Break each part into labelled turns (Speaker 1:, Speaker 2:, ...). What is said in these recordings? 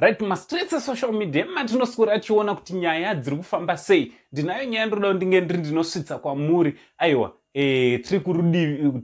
Speaker 1: right mastrese esocial media ema tinoswera tichiona kuti nyaya dziri kufamba sei ndinayo nyaya ndinoda kuti ndinge ndiri ndinosvitsa kwamuri aiwa eh,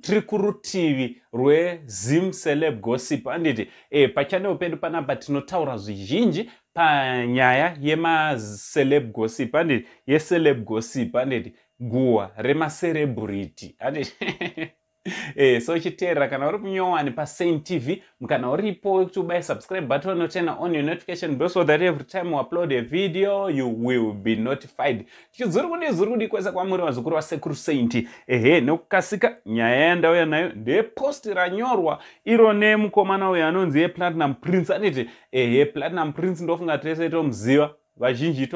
Speaker 1: tiri kurutivi rwezim celeb gosip anditi eh, pachanewo pedu panapa tinotaura zvizhinji panyaya yemaceleb gosip anditi yeceleb gosip anditi guwa remacerebrity anditi e, so uchiteerera kana uri kunyowa nepasane tv kana uripo kuti ubaye subscribe button uchena on your notification bell so that every time you upload a video you will be notified tichidzuri kudi zuri kudi kwese kwamuri vazukuru vasekuru saint ehe nekukasika nyaya yandauya nayo ndeposti ranyorwa iro nemukomana uyo anonzi yeplatinum prince aniti ehe platinum prince ndofunga tese tomuziva vazhinji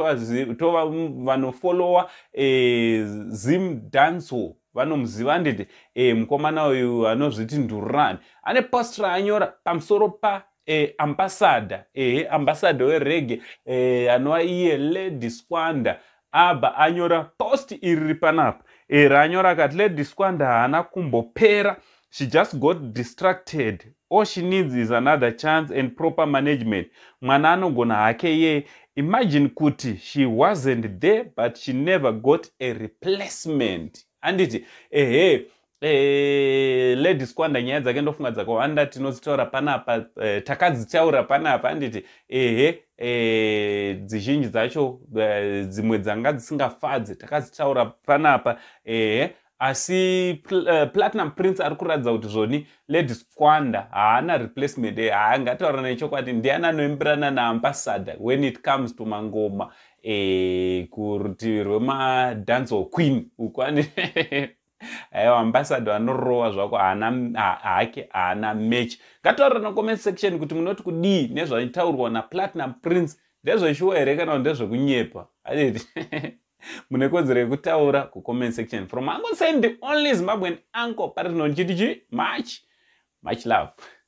Speaker 1: tova vanofolowa e, eh, zim dancewalk vanomuziva nditi e, mukomana uyu anozviti ndurani ane post raanyora pamusoro pa e, eh, ambasada ehe ambasada werege e, eh, anova iye ledi squander abva anyora post iri ri panapa e, raanyora akati ledi squander haana kumbopera she just got distracted all she needs is another chance and proper management mwana anogona hake yeye imagine kuti she wasn't there but she never got a replacement handiti ehe eh, ledi squanda nyaya dzake ndofunga dzakawanda tinodzitaura panapa eh, takadzitaura panapa handiti ehe eh, dzizhinji dzacho dzimwe dzanga dzisingafadzi takadzitaura panapa ehe asi eh, platinum prince ari kuratidza kuti zvoni lady squander haana replacement e haangataura nechokwadi ndiani anoimbirana naambassador when it comes to mangoma e, kurutivi rwemadance of queen ukwani aiwa ambassador anorowa zvako hake haana match ngataurira nacomment section kuti munoti kudii nezvaitaurwa naplatinum prince ndezveshuwa here kana kuti ndezvekunyepa aditi mune kodzero yekutaura kucomment section from angle send only zimbabwen uncle parinonchitichi much much love